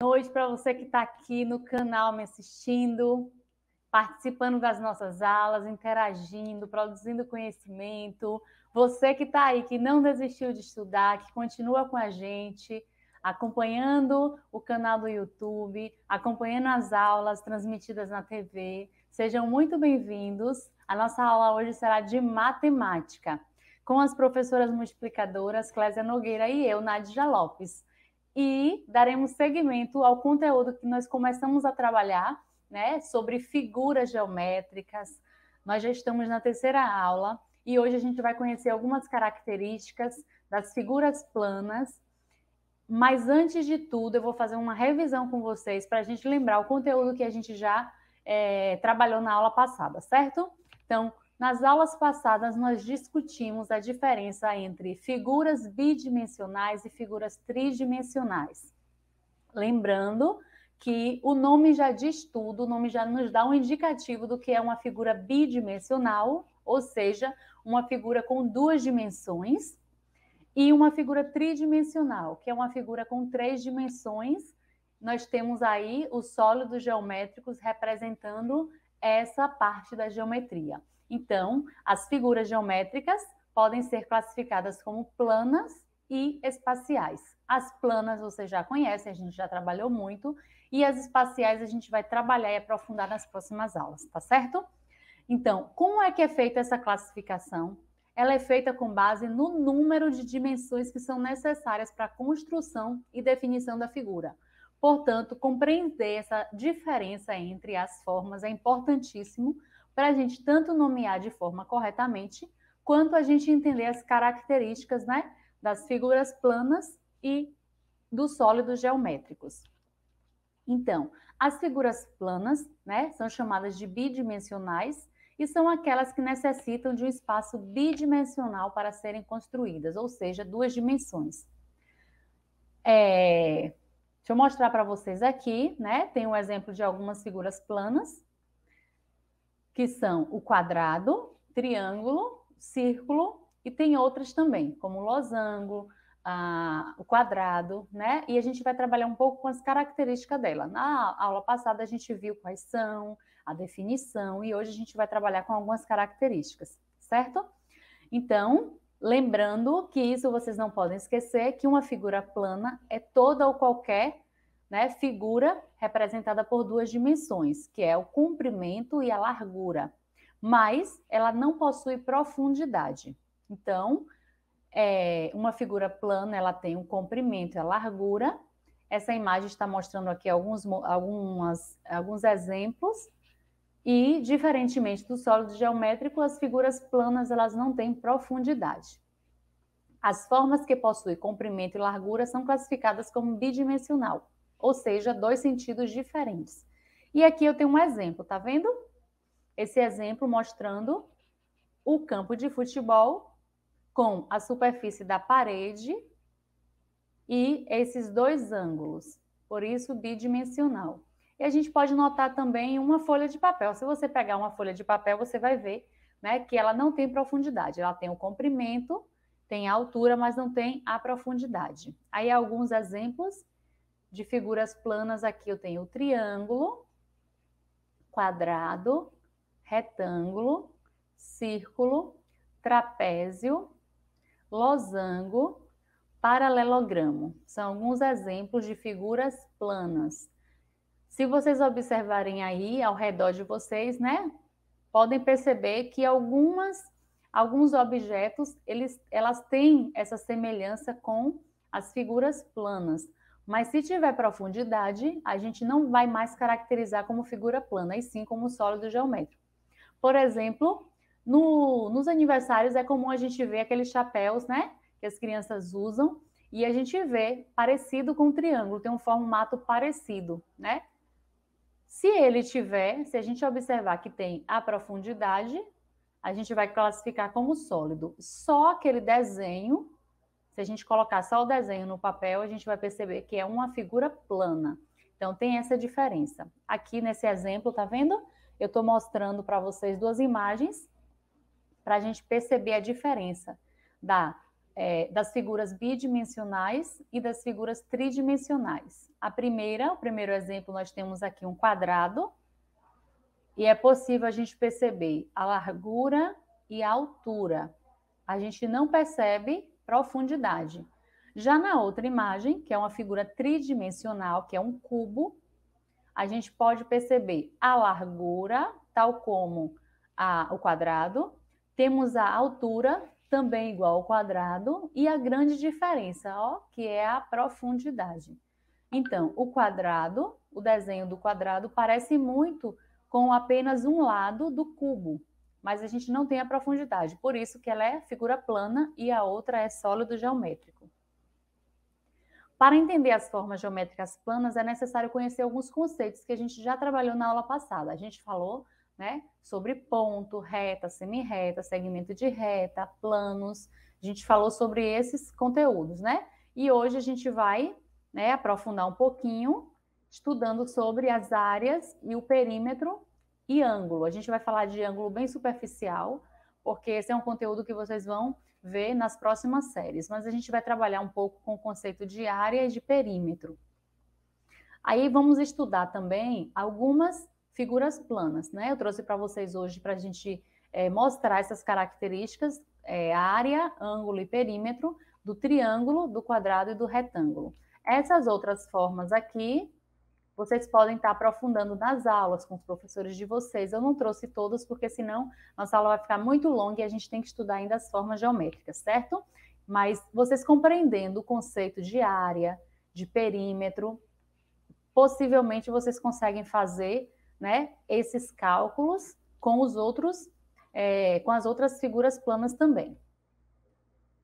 noite para você que está aqui no canal me assistindo, participando das nossas aulas, interagindo, produzindo conhecimento. Você que está aí, que não desistiu de estudar, que continua com a gente, acompanhando o canal do YouTube, acompanhando as aulas transmitidas na TV. Sejam muito bem-vindos. A nossa aula hoje será de matemática, com as professoras multiplicadoras Clésia Nogueira e eu, Nadja Lopes e daremos seguimento ao conteúdo que nós começamos a trabalhar, né, sobre figuras geométricas. Nós já estamos na terceira aula e hoje a gente vai conhecer algumas características das figuras planas. Mas antes de tudo, eu vou fazer uma revisão com vocês para a gente lembrar o conteúdo que a gente já é, trabalhou na aula passada, certo? Então, nas aulas passadas, nós discutimos a diferença entre figuras bidimensionais e figuras tridimensionais. Lembrando que o nome já diz tudo, o nome já nos dá um indicativo do que é uma figura bidimensional, ou seja, uma figura com duas dimensões, e uma figura tridimensional, que é uma figura com três dimensões. Nós temos aí os sólidos geométricos representando essa parte da geometria. Então, as figuras geométricas podem ser classificadas como planas e espaciais. As planas você já conhece, a gente já trabalhou muito, e as espaciais a gente vai trabalhar e aprofundar nas próximas aulas, tá certo? Então, como é que é feita essa classificação? Ela é feita com base no número de dimensões que são necessárias para a construção e definição da figura. Portanto, compreender essa diferença entre as formas é importantíssimo para a gente tanto nomear de forma corretamente, quanto a gente entender as características né, das figuras planas e dos sólidos geométricos. Então, as figuras planas né, são chamadas de bidimensionais e são aquelas que necessitam de um espaço bidimensional para serem construídas, ou seja, duas dimensões. É... Deixa eu mostrar para vocês aqui, né? Tem um exemplo de algumas figuras planas que são o quadrado, triângulo, círculo e tem outras também, como o losango, a, o quadrado, né? E a gente vai trabalhar um pouco com as características dela. Na aula passada a gente viu quais são, a definição, e hoje a gente vai trabalhar com algumas características, certo? Então, lembrando que isso vocês não podem esquecer, que uma figura plana é toda ou qualquer né, figura representada por duas dimensões, que é o comprimento e a largura, mas ela não possui profundidade. Então, é, uma figura plana ela tem o um comprimento e a largura. Essa imagem está mostrando aqui alguns, algumas, alguns exemplos. E, diferentemente do sólido geométrico, as figuras planas elas não têm profundidade. As formas que possuem comprimento e largura são classificadas como bidimensional ou seja, dois sentidos diferentes. E aqui eu tenho um exemplo, tá vendo? Esse exemplo mostrando o campo de futebol com a superfície da parede e esses dois ângulos, por isso bidimensional. E a gente pode notar também uma folha de papel. Se você pegar uma folha de papel, você vai ver né, que ela não tem profundidade, ela tem o comprimento, tem a altura, mas não tem a profundidade. Aí alguns exemplos de figuras planas aqui eu tenho o triângulo, quadrado, retângulo, círculo, trapézio, losango, paralelogramo. São alguns exemplos de figuras planas. Se vocês observarem aí ao redor de vocês, né, podem perceber que algumas alguns objetos, eles elas têm essa semelhança com as figuras planas. Mas se tiver profundidade, a gente não vai mais caracterizar como figura plana, e sim como sólido geométrico. Por exemplo, no, nos aniversários é comum a gente ver aqueles chapéus, né? Que as crianças usam, e a gente vê parecido com um triângulo, tem um formato parecido, né? Se ele tiver, se a gente observar que tem a profundidade, a gente vai classificar como sólido. Só aquele desenho se a gente colocar só o desenho no papel, a gente vai perceber que é uma figura plana. Então, tem essa diferença. Aqui nesse exemplo, tá vendo? Eu estou mostrando para vocês duas imagens para a gente perceber a diferença da, é, das figuras bidimensionais e das figuras tridimensionais. A primeira, o primeiro exemplo, nós temos aqui um quadrado e é possível a gente perceber a largura e a altura. A gente não percebe profundidade. Já na outra imagem, que é uma figura tridimensional, que é um cubo, a gente pode perceber a largura, tal como a, o quadrado, temos a altura, também igual ao quadrado, e a grande diferença, ó, que é a profundidade. Então, o quadrado, o desenho do quadrado, parece muito com apenas um lado do cubo mas a gente não tem a profundidade, por isso que ela é figura plana e a outra é sólido geométrico. Para entender as formas geométricas planas, é necessário conhecer alguns conceitos que a gente já trabalhou na aula passada. A gente falou né, sobre ponto, reta, semi-reta, segmento de reta, planos. A gente falou sobre esses conteúdos, né? E hoje a gente vai né, aprofundar um pouquinho, estudando sobre as áreas e o perímetro e ângulo. A gente vai falar de ângulo bem superficial, porque esse é um conteúdo que vocês vão ver nas próximas séries, mas a gente vai trabalhar um pouco com o conceito de área e de perímetro. Aí vamos estudar também algumas figuras planas, né? Eu trouxe para vocês hoje para a gente é, mostrar essas características, é, área, ângulo e perímetro, do triângulo, do quadrado e do retângulo. Essas outras formas aqui vocês podem estar aprofundando nas aulas com os professores de vocês. Eu não trouxe todas, porque senão nossa aula vai ficar muito longa e a gente tem que estudar ainda as formas geométricas, certo? Mas vocês compreendendo o conceito de área, de perímetro, possivelmente vocês conseguem fazer né, esses cálculos com os outros, é, com as outras figuras planas também.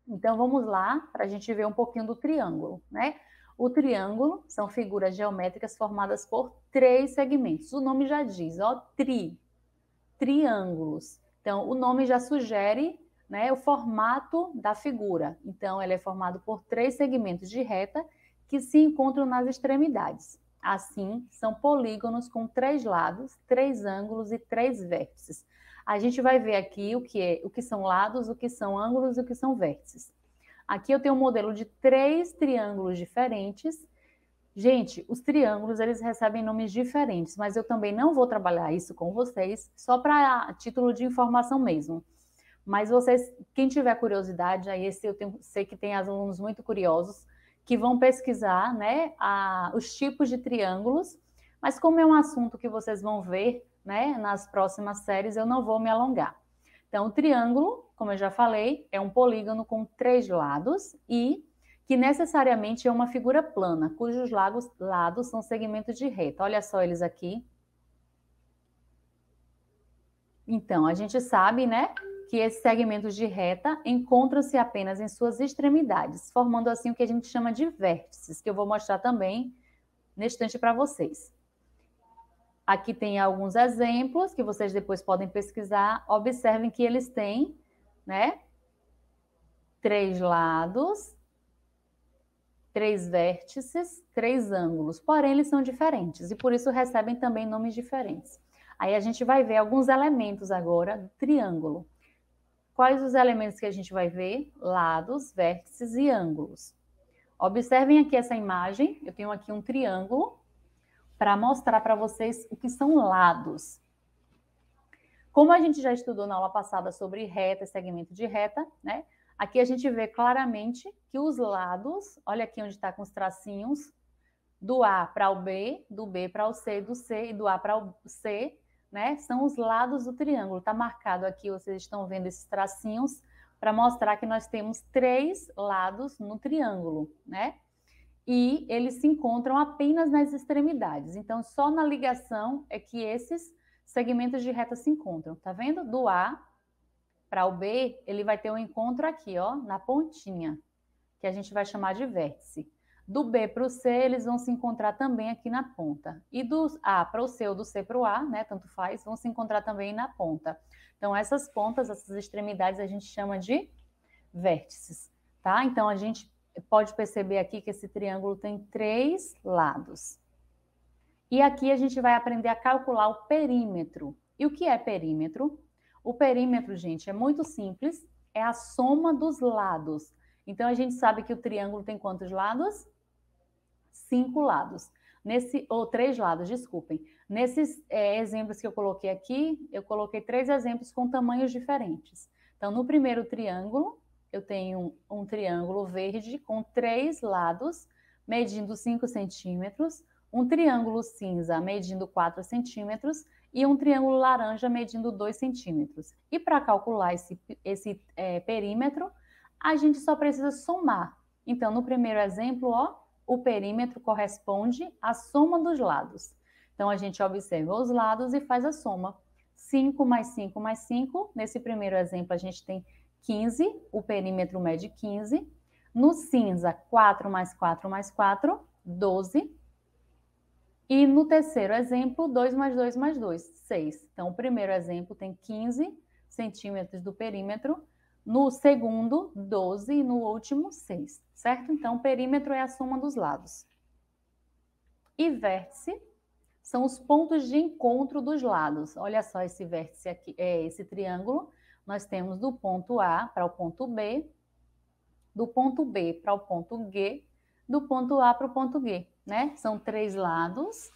Então vamos lá para a gente ver um pouquinho do triângulo, né? O triângulo são figuras geométricas formadas por três segmentos. O nome já diz, ó, tri, triângulos. Então, o nome já sugere né, o formato da figura. Então, ela é formada por três segmentos de reta que se encontram nas extremidades. Assim, são polígonos com três lados, três ângulos e três vértices. A gente vai ver aqui o que, é, o que são lados, o que são ângulos e o que são vértices. Aqui eu tenho um modelo de três triângulos diferentes. Gente, os triângulos eles recebem nomes diferentes, mas eu também não vou trabalhar isso com vocês, só para título de informação mesmo. Mas vocês, quem tiver curiosidade, aí esse eu tenho, sei que tem alunos muito curiosos que vão pesquisar, né, a, os tipos de triângulos. Mas como é um assunto que vocês vão ver, né, nas próximas séries, eu não vou me alongar. Então, o triângulo como eu já falei, é um polígono com três lados e que necessariamente é uma figura plana, cujos lados são segmentos de reta. Olha só eles aqui. Então, a gente sabe, né, que esses segmentos de reta encontram-se apenas em suas extremidades, formando assim o que a gente chama de vértices, que eu vou mostrar também neste instante para vocês. Aqui tem alguns exemplos que vocês depois podem pesquisar. Observem que eles têm né? Três lados, três vértices, três ângulos, porém eles são diferentes e por isso recebem também nomes diferentes. Aí a gente vai ver alguns elementos agora do triângulo. Quais os elementos que a gente vai ver? Lados, vértices e ângulos. Observem aqui essa imagem. Eu tenho aqui um triângulo para mostrar para vocês o que são lados. Como a gente já estudou na aula passada sobre reta e segmento de reta, né? Aqui a gente vê claramente que os lados, olha aqui onde está com os tracinhos, do A para o B, do B para o C, do C e do A para o C, né? São os lados do triângulo. Está marcado aqui, vocês estão vendo esses tracinhos, para mostrar que nós temos três lados no triângulo, né? E eles se encontram apenas nas extremidades. Então, só na ligação é que esses segmentos de reta se encontram. Tá vendo? Do A para o B, ele vai ter um encontro aqui, ó, na pontinha, que a gente vai chamar de vértice. Do B para o C, eles vão se encontrar também aqui na ponta. E do A para o C ou do C para o A, né? Tanto faz, vão se encontrar também na ponta. Então, essas pontas, essas extremidades, a gente chama de vértices, tá? Então, a gente pode perceber aqui que esse triângulo tem três lados. E aqui a gente vai aprender a calcular o perímetro. E o que é perímetro? O perímetro, gente, é muito simples, é a soma dos lados. Então a gente sabe que o triângulo tem quantos lados? Cinco lados. Nesse, ou três lados, desculpem. Nesses é, exemplos que eu coloquei aqui, eu coloquei três exemplos com tamanhos diferentes. Então, no primeiro triângulo, eu tenho um, um triângulo verde com três lados, medindo 5 centímetros um triângulo cinza medindo 4 centímetros e um triângulo laranja medindo 2 centímetros. E para calcular esse, esse é, perímetro, a gente só precisa somar. Então, no primeiro exemplo, ó, o perímetro corresponde à soma dos lados. Então, a gente observa os lados e faz a soma. 5 mais 5 mais 5. Nesse primeiro exemplo, a gente tem 15, o perímetro mede 15. No cinza, 4 mais 4 mais 4, 12. E no terceiro exemplo, 2 mais 2 mais 2, 6. Então, o primeiro exemplo tem 15 centímetros do perímetro, no segundo, 12 e no último, 6, certo? Então, perímetro é a soma dos lados. E vértice são os pontos de encontro dos lados. Olha só esse vértice aqui, é esse triângulo. Nós temos do ponto A para o ponto B, do ponto B para o ponto G, do ponto A para o ponto G né? São três lados.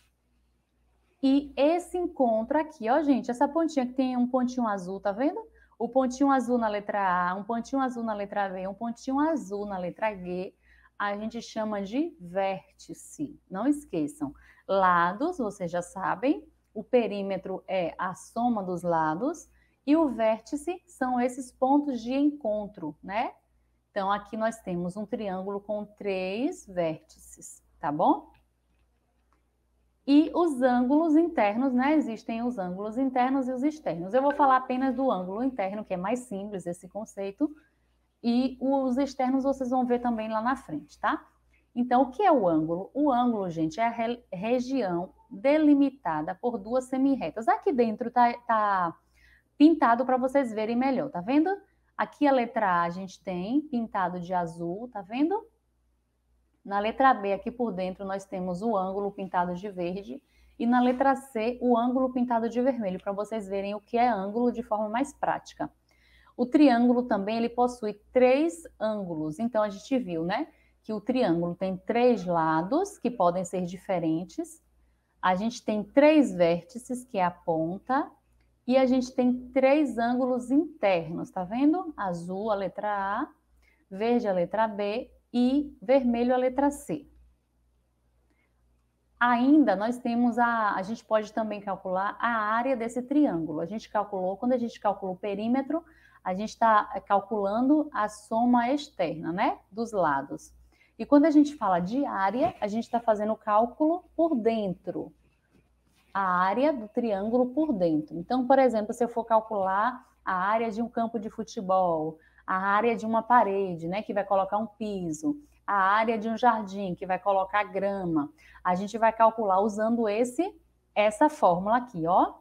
E esse encontro aqui, ó, gente, essa pontinha que tem um pontinho azul, tá vendo? O pontinho azul na letra A, um pontinho azul na letra B, um pontinho azul na letra G, a gente chama de vértice. Não esqueçam. Lados, vocês já sabem, o perímetro é a soma dos lados e o vértice são esses pontos de encontro, né? Então aqui nós temos um triângulo com três vértices tá bom? E os ângulos internos, né? Existem os ângulos internos e os externos. Eu vou falar apenas do ângulo interno, que é mais simples esse conceito, e os externos vocês vão ver também lá na frente, tá? Então, o que é o ângulo? O ângulo, gente, é a re região delimitada por duas semirretas. Aqui dentro tá, tá pintado para vocês verem melhor, tá vendo? Aqui a letra A a gente tem pintado de azul, tá vendo? Na letra B, aqui por dentro, nós temos o ângulo pintado de verde e na letra C, o ângulo pintado de vermelho, para vocês verem o que é ângulo de forma mais prática. O triângulo também, ele possui três ângulos. Então, a gente viu, né, que o triângulo tem três lados, que podem ser diferentes. A gente tem três vértices, que é a ponta. E a gente tem três ângulos internos, tá vendo? Azul, a letra A, verde, a letra B e vermelho a letra C. Ainda nós temos a. A gente pode também calcular a área desse triângulo. A gente calculou, quando a gente calculou o perímetro, a gente está calculando a soma externa, né? Dos lados. E quando a gente fala de área, a gente está fazendo o cálculo por dentro. A área do triângulo por dentro. Então, por exemplo, se eu for calcular a área de um campo de futebol, a área de uma parede, né, que vai colocar um piso, a área de um jardim, que vai colocar grama. A gente vai calcular usando esse essa fórmula aqui, ó.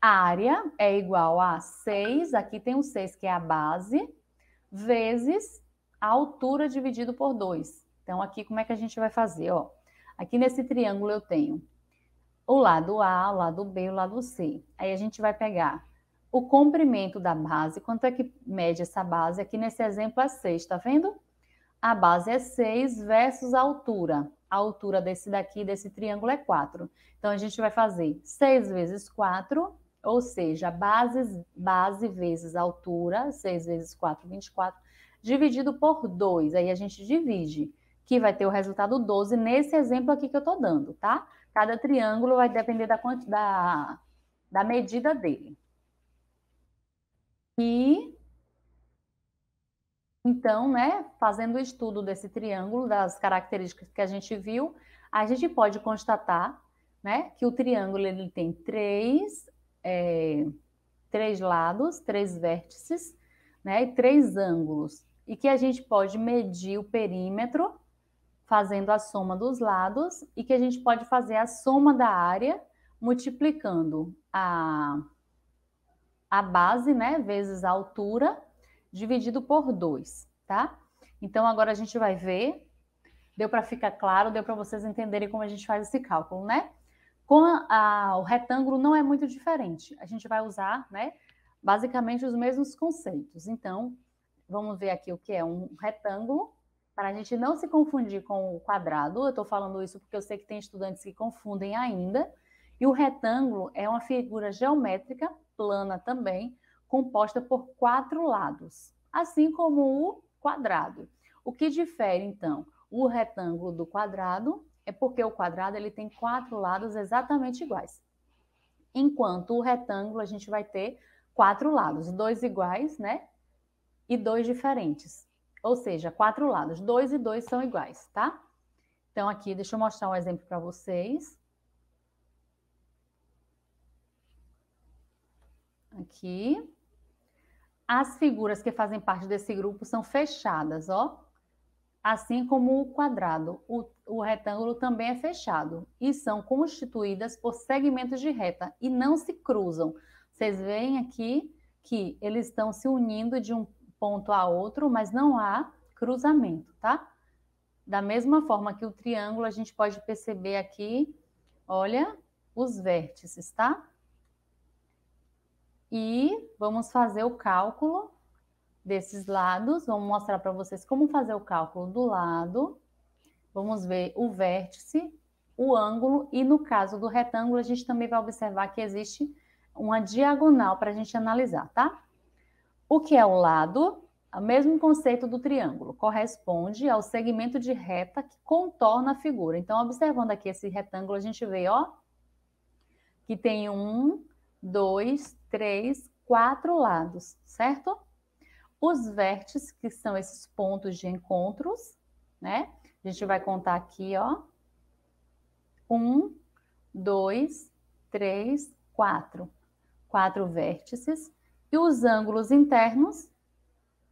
Área é igual a 6, aqui tem o um 6 que é a base, vezes a altura dividido por 2. Então aqui como é que a gente vai fazer, ó? Aqui nesse triângulo eu tenho o lado A, o lado B, o lado C. Aí a gente vai pegar o comprimento da base, quanto é que mede essa base? Aqui nesse exemplo é 6, tá vendo? A base é 6 versus a altura. A altura desse daqui, desse triângulo, é 4. Então, a gente vai fazer 6 vezes 4, ou seja, base, base vezes altura, 6 vezes 4, 24, dividido por 2. Aí a gente divide, que vai ter o resultado 12 nesse exemplo aqui que eu tô dando, tá? Cada triângulo vai depender da, da, da medida dele. E então, né, fazendo o estudo desse triângulo, das características que a gente viu, a gente pode constatar né, que o triângulo ele tem três, é, três lados, três vértices né, e três ângulos. E que a gente pode medir o perímetro fazendo a soma dos lados e que a gente pode fazer a soma da área multiplicando a a base, né, vezes a altura, dividido por 2, tá? Então, agora a gente vai ver. Deu para ficar claro, deu para vocês entenderem como a gente faz esse cálculo, né? Com a, a, o retângulo não é muito diferente. A gente vai usar, né, basicamente os mesmos conceitos. Então, vamos ver aqui o que é um retângulo, para a gente não se confundir com o quadrado. Eu estou falando isso porque eu sei que tem estudantes que confundem ainda. E o retângulo é uma figura geométrica plana também, composta por quatro lados, assim como o quadrado. O que difere, então, o retângulo do quadrado é porque o quadrado ele tem quatro lados exatamente iguais. Enquanto o retângulo a gente vai ter quatro lados, dois iguais, né? E dois diferentes. Ou seja, quatro lados, dois e dois são iguais, tá? Então aqui deixa eu mostrar um exemplo para vocês. aqui. As figuras que fazem parte desse grupo são fechadas, ó. Assim como o quadrado, o, o retângulo também é fechado e são constituídas por segmentos de reta e não se cruzam. Vocês veem aqui que eles estão se unindo de um ponto a outro, mas não há cruzamento, tá? Da mesma forma que o triângulo, a gente pode perceber aqui, olha, os vértices, tá? E vamos fazer o cálculo desses lados. Vamos mostrar para vocês como fazer o cálculo do lado. Vamos ver o vértice, o ângulo e no caso do retângulo a gente também vai observar que existe uma diagonal para a gente analisar, tá? O que é o lado? É o mesmo conceito do triângulo, corresponde ao segmento de reta que contorna a figura. Então, observando aqui esse retângulo, a gente vê, ó, que tem um, dois, três, quatro lados, certo? Os vértices, que são esses pontos de encontros, né? A gente vai contar aqui, ó. Um, dois, três, quatro. Quatro vértices. E os ângulos internos,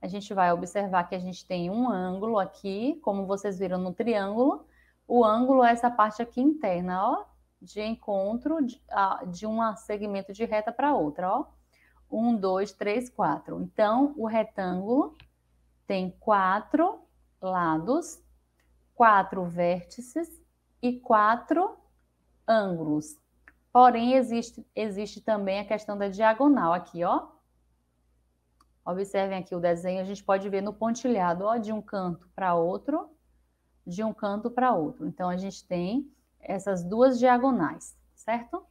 a gente vai observar que a gente tem um ângulo aqui, como vocês viram no triângulo. O ângulo é essa parte aqui interna, ó, de encontro de, de um segmento de reta para outra, ó. Um, dois, três, quatro. Então, o retângulo tem quatro lados, quatro vértices e quatro ângulos. Porém, existe, existe também a questão da diagonal aqui, ó. Observem aqui o desenho, a gente pode ver no pontilhado, ó, de um canto para outro, de um canto para outro. Então, a gente tem essas duas diagonais, certo?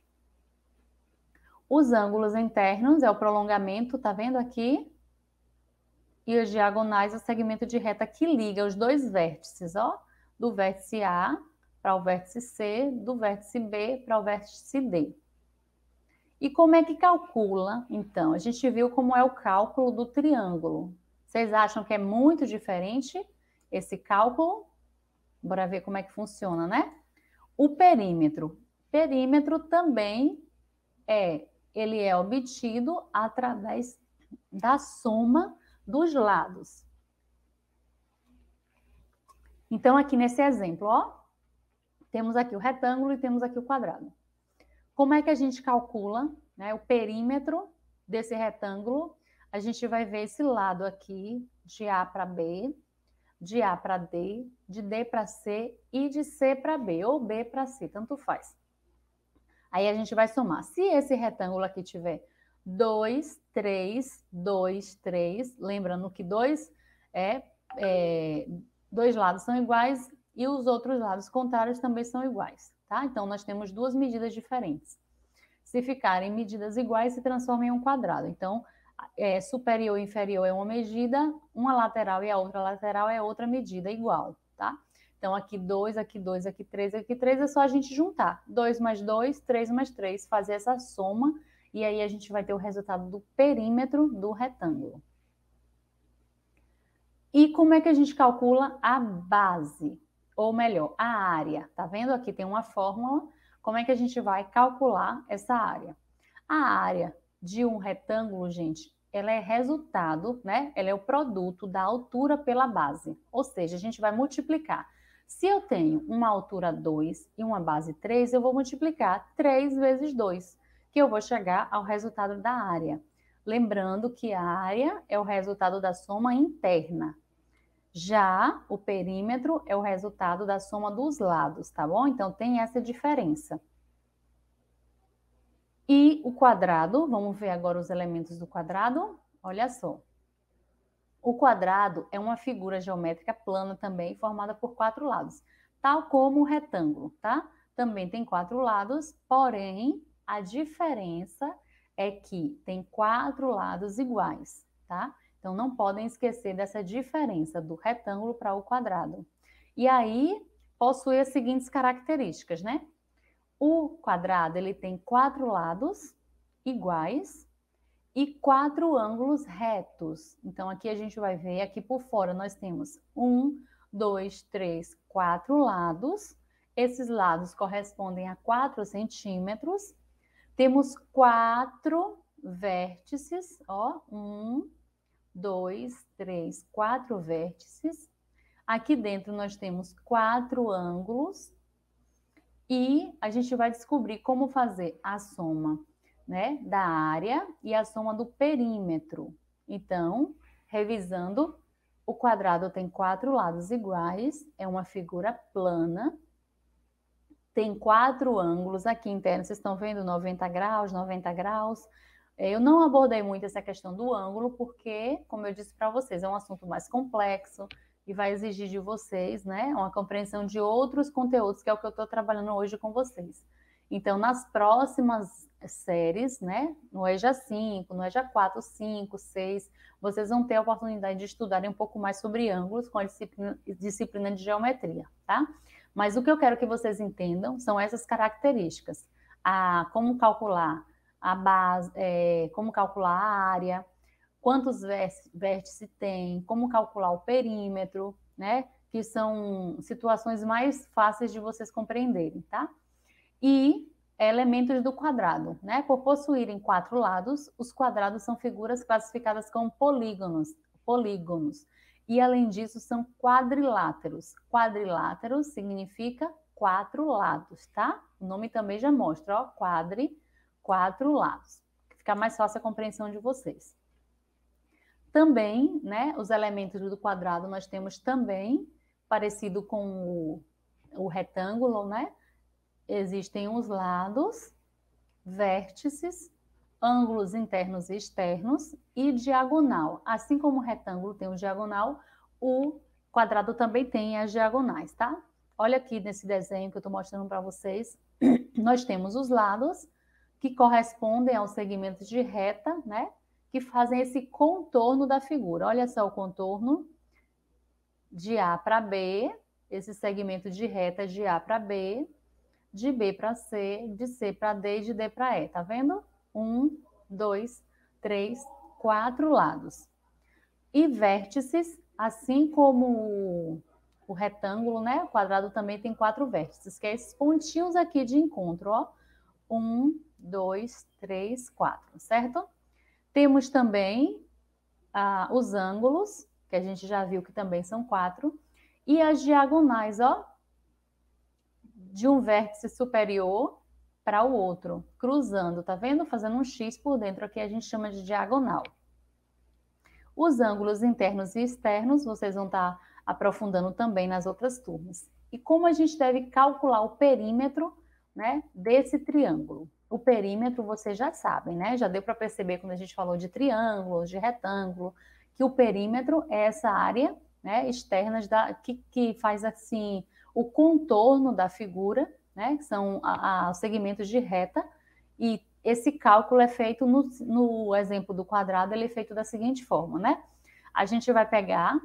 Os ângulos internos é o prolongamento, tá vendo aqui? E as diagonais é o segmento de reta que liga os dois vértices, ó. Do vértice A para o vértice C, do vértice B para o vértice D. E como é que calcula, então? A gente viu como é o cálculo do triângulo. Vocês acham que é muito diferente esse cálculo? Bora ver como é que funciona, né? O perímetro. Perímetro também é, ele é obtido através da soma dos lados. Então, aqui nesse exemplo, ó, temos aqui o retângulo e temos aqui o quadrado. Como é que a gente calcula né, o perímetro desse retângulo? A gente vai ver esse lado aqui, de A para B, de A para D, de D para C e de C para B, ou B para C, tanto faz. Aí a gente vai somar. Se esse retângulo aqui tiver 2, 3, 2, 3, lembrando que dois é, é, dois lados são iguais e os outros lados contrários também são iguais, tá? Então nós temos duas medidas diferentes. Se ficarem medidas iguais, se transforma em um quadrado. Então, é, superior e inferior é uma medida, uma lateral e a outra lateral é outra medida igual, tá? Então, aqui 2, aqui 2, aqui 3, aqui 3, é só a gente juntar. 2 mais 2, 3 mais 3, fazer essa soma, e aí a gente vai ter o resultado do perímetro do retângulo. E como é que a gente calcula a base? Ou melhor, a área. Tá vendo? Aqui tem uma fórmula. Como é que a gente vai calcular essa área? A área de um retângulo, gente, ela é resultado, né? Ela é o produto da altura pela base. Ou seja, a gente vai multiplicar. Se eu tenho uma altura 2 e uma base 3, eu vou multiplicar 3 vezes 2, que eu vou chegar ao resultado da área. Lembrando que a área é o resultado da soma interna. Já o perímetro é o resultado da soma dos lados, tá bom? Então tem essa diferença. E o quadrado, vamos ver agora os elementos do quadrado. Olha só. O quadrado é uma figura geométrica plana também, formada por quatro lados, tal como o retângulo, tá? Também tem quatro lados, porém a diferença é que tem quatro lados iguais, tá? Então não podem esquecer dessa diferença do retângulo para o quadrado. E aí possui as seguintes características, né? o quadrado ele tem quatro lados iguais e quatro ângulos retos. Então aqui a gente vai ver aqui por fora nós temos um, dois, três, quatro lados. Esses lados correspondem a quatro centímetros. Temos quatro vértices, ó, um, dois, três, quatro vértices. Aqui dentro nós temos quatro ângulos e a gente vai descobrir como fazer a soma né, da área e a soma do perímetro. Então, revisando, o quadrado tem quatro lados iguais, é uma figura plana, tem quatro ângulos aqui internos, vocês estão vendo 90 graus, 90 graus. É, eu não abordei muito essa questão do ângulo, porque, como eu disse para vocês, é um assunto mais complexo, e vai exigir de vocês, né, uma compreensão de outros conteúdos, que é o que eu estou trabalhando hoje com vocês. Então, nas próximas séries, né, no EJA 5, no EJA 4, 5, 6, vocês vão ter a oportunidade de estudarem um pouco mais sobre ângulos com a disciplina, disciplina de geometria, tá? Mas o que eu quero que vocês entendam são essas características. A, como calcular a base, é, como calcular a área, quantos vértices tem, como calcular o perímetro, né? Que são situações mais fáceis de vocês compreenderem, tá? E elementos do quadrado, né? Por possuírem quatro lados, os quadrados são figuras classificadas como polígonos, polígonos. E além disso, são quadriláteros. Quadriláteros significa quatro lados, tá? O nome também já mostra, ó, quadri, quatro lados. Fica mais fácil a compreensão de vocês também, né, os elementos do quadrado nós temos também, parecido com o, o retângulo, né? Existem os lados, vértices, ângulos internos e externos e diagonal. Assim como o retângulo tem o diagonal, o quadrado também tem as diagonais, tá? Olha aqui nesse desenho que eu estou mostrando para vocês, nós temos os lados que correspondem aos segmentos de reta, né? que fazem esse contorno da figura. Olha só o contorno de A para B, esse segmento de reta de A para B, de B para C, de C para D e de D para E. Tá vendo? Um, dois, três, quatro lados. E vértices, assim como o retângulo, né? O quadrado também tem quatro vértices, que é esses pontinhos aqui de encontro, ó. Um, dois, três, quatro, certo? Temos também ah, os ângulos, que a gente já viu que também são quatro, e as diagonais, ó, de um vértice superior para o outro, cruzando, tá vendo? Fazendo um X por dentro aqui, a gente chama de diagonal. Os ângulos internos e externos, vocês vão estar tá aprofundando também nas outras turmas. E como a gente deve calcular o perímetro né, desse triângulo o perímetro vocês já sabem, né? Já deu para perceber quando a gente falou de triângulo de retângulo, que o perímetro é essa área né, externa da, que, que faz assim o contorno da figura, né? Que são os segmentos de reta, e esse cálculo é feito no, no exemplo do quadrado, ele é feito da seguinte forma, né? A gente vai pegar,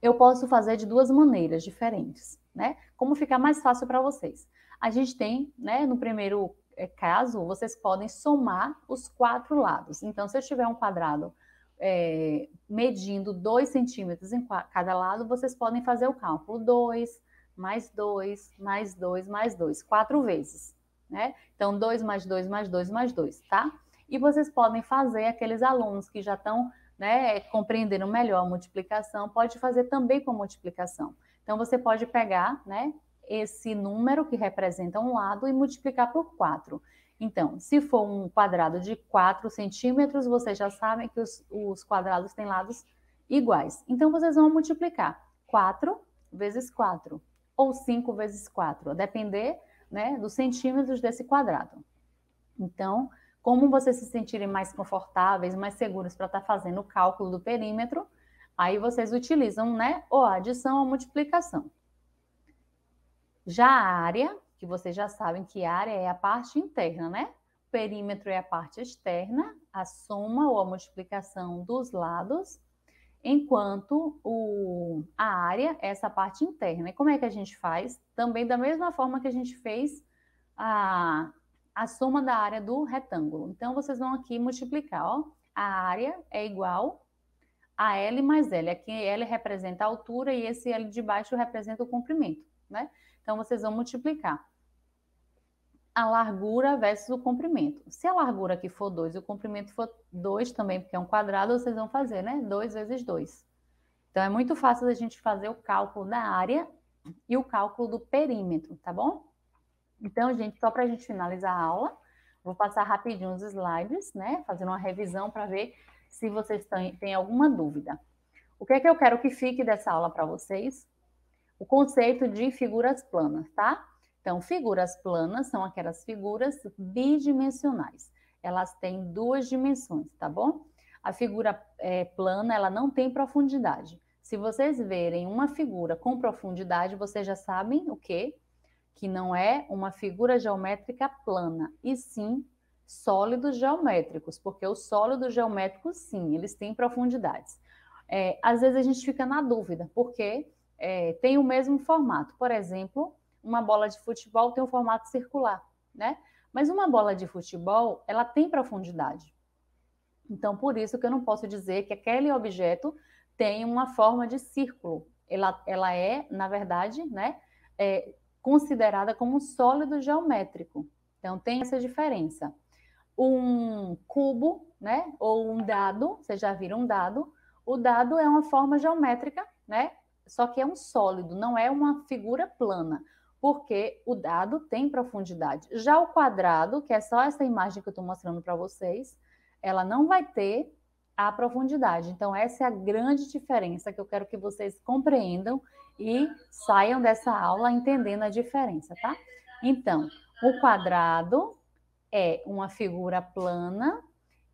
eu posso fazer de duas maneiras diferentes, né? Como ficar mais fácil para vocês. A gente tem, né, no primeiro é, caso, vocês podem somar os quatro lados. Então, se eu tiver um quadrado é, medindo 2 centímetros em cada lado, vocês podem fazer o cálculo 2, mais 2, mais 2, mais 2, quatro vezes, né? Então, 2 mais 2, mais 2, mais 2, tá? E vocês podem fazer, aqueles alunos que já estão né, compreendendo melhor a multiplicação, pode fazer também com a multiplicação. Então, você pode pegar, né, esse número que representa um lado e multiplicar por 4. Então, se for um quadrado de 4 centímetros, vocês já sabem que os, os quadrados têm lados iguais. Então, vocês vão multiplicar 4 vezes 4, ou 5 vezes 4, a depender né, dos centímetros desse quadrado. Então, como vocês se sentirem mais confortáveis, mais seguros para estar tá fazendo o cálculo do perímetro, aí vocês utilizam né, ou a adição ou a multiplicação. Já a área, que vocês já sabem que área é a parte interna, né? O perímetro é a parte externa, a soma ou a multiplicação dos lados, enquanto o, a área é essa parte interna. E como é que a gente faz? Também da mesma forma que a gente fez a, a soma da área do retângulo. Então, vocês vão aqui multiplicar, ó. A área é igual a L mais L. Aqui L representa a altura e esse L de baixo representa o comprimento, né? Então, vocês vão multiplicar a largura versus o comprimento. Se a largura aqui for 2 e o comprimento for 2 também, porque é um quadrado, vocês vão fazer, né? 2 vezes 2. Então, é muito fácil a gente fazer o cálculo da área e o cálculo do perímetro, tá bom? Então, gente, só para a gente finalizar a aula, vou passar rapidinho os slides, né? Fazendo uma revisão para ver se vocês têm, têm alguma dúvida. O que é que eu quero que fique dessa aula para vocês? o conceito de figuras planas, tá? Então, figuras planas são aquelas figuras bidimensionais. Elas têm duas dimensões, tá bom? A figura é, plana, ela não tem profundidade. Se vocês verem uma figura com profundidade, vocês já sabem o quê? Que não é uma figura geométrica plana, e sim sólidos geométricos, porque os sólidos geométricos, sim, eles têm profundidades. É, às vezes a gente fica na dúvida, porque é, tem o mesmo formato. Por exemplo, uma bola de futebol tem o um formato circular, né? Mas uma bola de futebol, ela tem profundidade. Então, por isso que eu não posso dizer que aquele objeto tem uma forma de círculo. Ela, ela é, na verdade, né, é, considerada como um sólido geométrico. Então, tem essa diferença. Um cubo, né, ou um dado, vocês já viram um dado, o dado é uma forma geométrica, né, só que é um sólido, não é uma figura plana, porque o dado tem profundidade. Já o quadrado, que é só essa imagem que eu estou mostrando para vocês, ela não vai ter a profundidade. Então, essa é a grande diferença que eu quero que vocês compreendam e saiam dessa aula entendendo a diferença, tá? Então, o quadrado é uma figura plana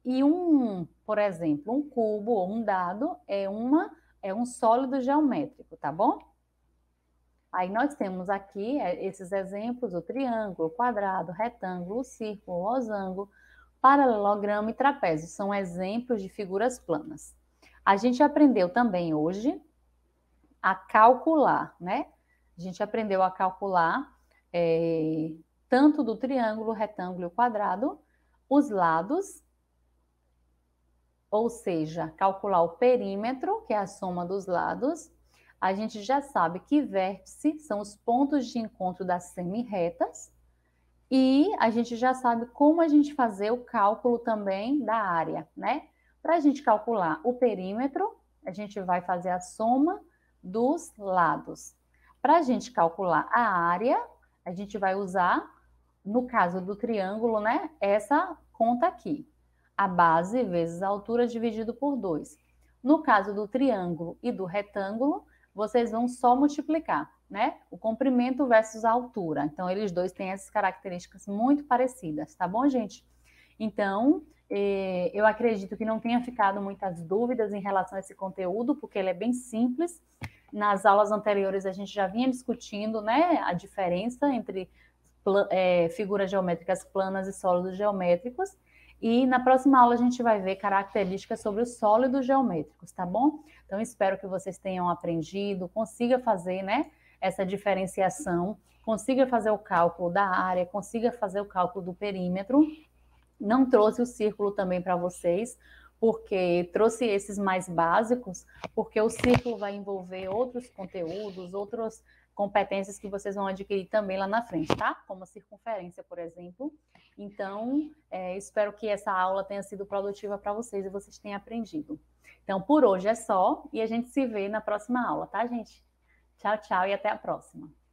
e um, por exemplo, um cubo ou um dado é uma é um sólido geométrico, tá bom? Aí nós temos aqui é, esses exemplos, o triângulo, o quadrado, o retângulo, o círculo, o losango, paralelogramo e trapézio. São exemplos de figuras planas. A gente aprendeu também hoje a calcular, né? A gente aprendeu a calcular é, tanto do triângulo, retângulo e quadrado, os lados ou seja, calcular o perímetro, que é a soma dos lados, a gente já sabe que vértice são os pontos de encontro das semirretas, e a gente já sabe como a gente fazer o cálculo também da área, né? Para a gente calcular o perímetro, a gente vai fazer a soma dos lados. Para a gente calcular a área, a gente vai usar, no caso do triângulo, né, essa conta aqui a base vezes a altura dividido por 2. No caso do triângulo e do retângulo, vocês vão só multiplicar, né? O comprimento versus a altura. Então, eles dois têm essas características muito parecidas, tá bom, gente? Então, eh, eu acredito que não tenha ficado muitas dúvidas em relação a esse conteúdo, porque ele é bem simples. Nas aulas anteriores, a gente já vinha discutindo, né, a diferença entre é, figuras geométricas planas e sólidos geométricos. E na próxima aula a gente vai ver características sobre os sólidos geométricos, tá bom? Então espero que vocês tenham aprendido, consiga fazer, né, essa diferenciação, consiga fazer o cálculo da área, consiga fazer o cálculo do perímetro. Não trouxe o círculo também para vocês, porque trouxe esses mais básicos, porque o círculo vai envolver outros conteúdos, outros competências que vocês vão adquirir também lá na frente, tá? Como a circunferência, por exemplo. Então, é, espero que essa aula tenha sido produtiva para vocês e vocês tenham aprendido. Então, por hoje é só e a gente se vê na próxima aula, tá, gente? Tchau, tchau e até a próxima.